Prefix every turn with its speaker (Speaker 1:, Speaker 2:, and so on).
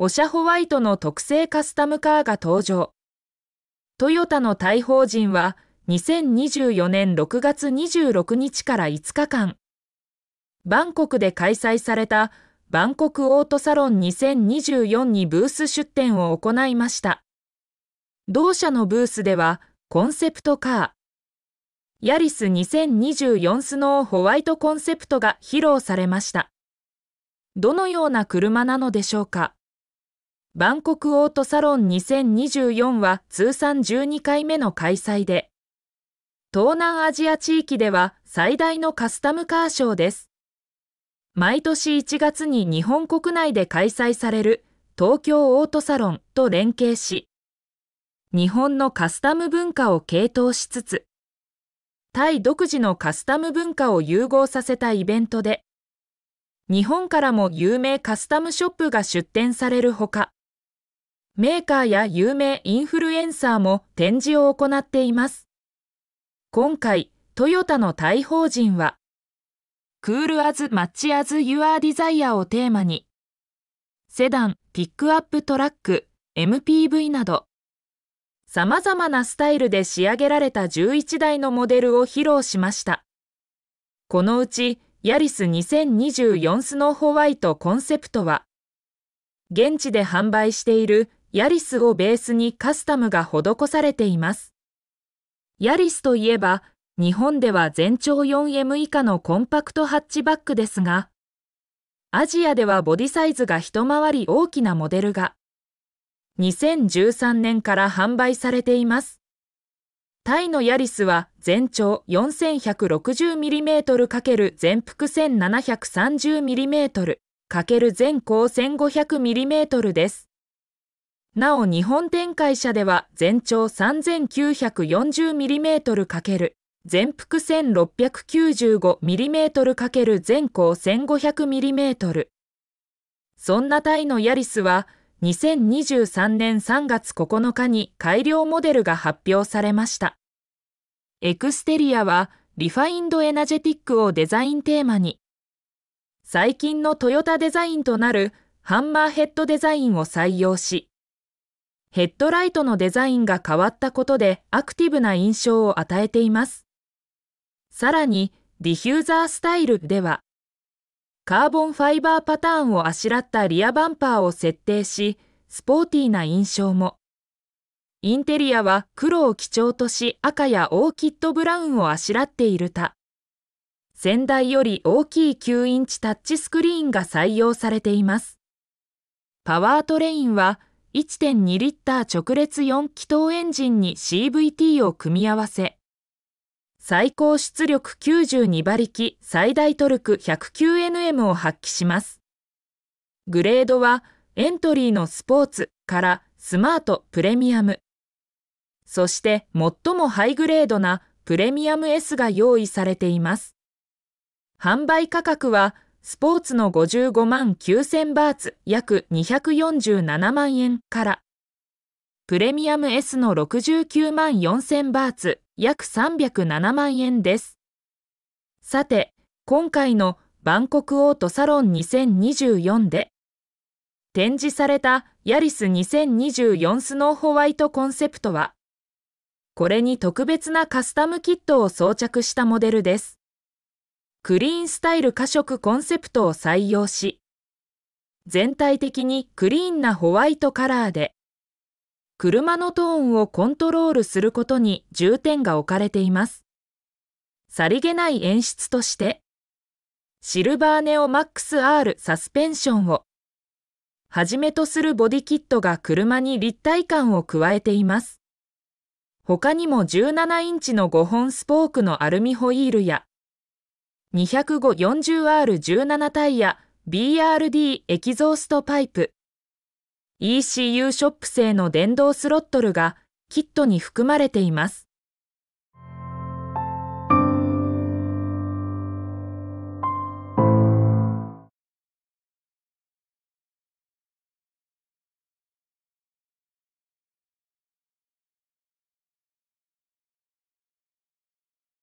Speaker 1: オシャホワイトの特製カスタムカーが登場。トヨタの大法人は2024年6月26日から5日間、バンコクで開催されたバンコクオートサロン2024にブース出展を行いました。同社のブースではコンセプトカー、ヤリス2024スノーホワイトコンセプトが披露されました。どのような車なのでしょうかバンコクオートサロン2024は通算12回目の開催で、東南アジア地域では最大のカスタムカーショーです。毎年1月に日本国内で開催される東京オートサロンと連携し、日本のカスタム文化を継承しつつ、タイ独自のカスタム文化を融合させたイベントで、日本からも有名カスタムショップが出展されるほか、メーカーや有名インフルエンサーも展示を行っています。今回、トヨタのタイ法人は、クールアズマッチアズユアーデザイーをテーマに、セダン、ピックアップトラック、MPV など、様々なスタイルで仕上げられた11台のモデルを披露しました。このうち、ヤリス2024スノーホワイトコンセプトは、現地で販売しているヤリスをベースにカスタムが施されています。ヤリスといえば、日本では全長 4M 以下のコンパクトハッチバックですが、アジアではボディサイズが一回り大きなモデルが、2013年から販売されています。タイのヤリスは全長 4160mm× 全幅 1730mm× 全高 1500mm です。なお日本展開車では全長 3940mm× 全幅 1695mm× 全高 1500mm そんなタイのヤリスは2023年3月9日に改良モデルが発表されましたエクステリアはリファインドエナジェティックをデザインテーマに最近のトヨタデザインとなるハンマーヘッドデザインを採用しヘッドライトのデザインが変わったことでアクティブな印象を与えています。さらに、ディフューザースタイルでは、カーボンファイバーパターンをあしらったリアバンパーを設定し、スポーティーな印象も。インテリアは黒を基調とし赤やオーキッドブラウンをあしらっている他、先代より大きい9インチタッチスクリーンが採用されています。パワートレインは1.2リッター直列4気筒エンジンに CVT を組み合わせ、最高出力92馬力、最大トルク 109Nm を発揮します。グレードはエントリーのスポーツからスマートプレミアム。そして最もハイグレードなプレミアム S が用意されています。販売価格はスポーツの55万9000バーツ約247万円から、プレミアム S の69万4000バーツ約307万円です。さて、今回のバンコクオートサロン2024で、展示されたヤリス2024スノーホワイトコンセプトは、これに特別なカスタムキットを装着したモデルです。クリーンスタイル加食コンセプトを採用し、全体的にクリーンなホワイトカラーで、車のトーンをコントロールすることに重点が置かれています。さりげない演出として、シルバーネオマックス R サスペンションを、はじめとするボディキットが車に立体感を加えています。他にも17インチの5本スポークのアルミホイールや、20540R17 タイヤ BRD エキゾーストパイプ ECU ショップ製の電動スロットルがキットに含まれています。